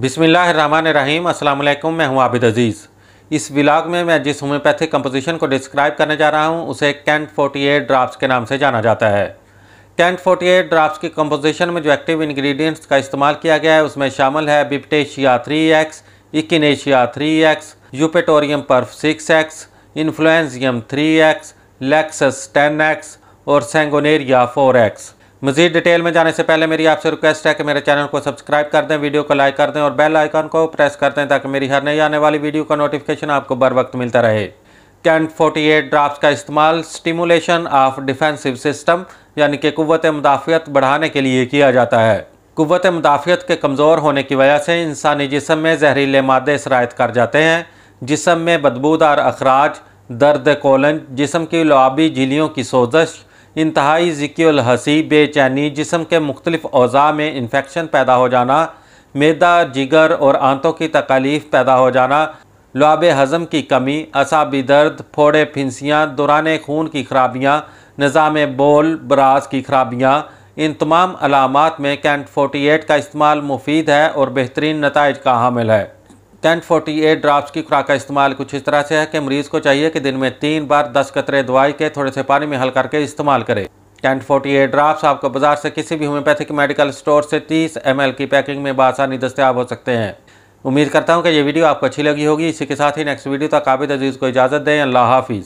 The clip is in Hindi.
बिसमीम अल्लाम मैं हूं आबिद अज़ीज़ इस ब्लाग में मैं जिस होम्योपैथिक कंपोजिशन को डिस्क्राइब करने जा रहा हूं उसे कैंट 48 ड्राफ्ट के नाम से जाना जाता है कैंट 48 ड्राफ्ट की कंपोजिशन में जो एक्टिव इंग्रेडिएंट्स का इस्तेमाल किया गया है उसमें शामिल है baptisia three X echinacea X eupatorium perf X influenzinum X लेक्सस एक्स और सेंगोनेरिया फ़ोर एक्स मजीद डिटेल में जाने से पहले मेरी आपसे रिक्वेस्ट है कि मेरे चैनल को सब्सक्राइब कर दें वीडियो को लाइक कर दें और बेल आइकन को प्रेस कर दें ताकि मेरी हर नई आने वाली वीडियो का नोटिफिकेशन आपको बर वक्त मिलता रहे कैंट 48 ड्राफ्ट का इस्तेमाल स्टिमुलेशन ऑफ डिफेंसिव सिस्टम यानी कि कुत मुदाफ़ियत बढ़ाने के लिए किया जाता है कुत मुदाफ़ियत के कमज़ोर होने की वजह से इंसानी जिसम में जहरीले मादे शरात कर जाते हैं जिसम में बदबूदार अखराज दर्द कोलन जिसम की लुआबी झीलियों की सोजश इंतहाई ज़िक्ल हसी बेचैनी जिसम के मुख्तलिफ अज़ा में इन्फेक्शन पैदा हो जाना मैदा जिगर और आंतों की तकालीफ पैदा हो जाना लुआब हज़म की कमी असाबी दर्द फोड़े फिंसियाँ दुरान खून की खराबियाँ निज़ाम बोल बराज की खराबियाँ इन तमाम अलामत में कैंट फोटी एट का इस्तेमाल मुफीद है और बेहतरीन नतज का हामिल है टेन फोर्टी एट ड्राफ्ट की खुराक का इस्तेमाल कुछ इस तरह से है कि मरीज़ को चाहिए कि दिन में तीन बार दस कतरे दवाई के थोड़े से पानी में हल करके इस्तेमाल करें टेन फोर्टी एट ड्राफ्ट आपको बाजार से किसी भी होम्योपैथिक मेडिकल स्टोर से तीस एम एल की पैकिंग में बसानी दस्तियाब हो सकते हैं उम्मीद करता हूँ कि ये वीडियो आपको अच्छी लगी होगी इसी के साथ ही नेक्स्ट वीडियो तक आबिद अजीज़ को इजाज़त दें अल्लाह हाफिज़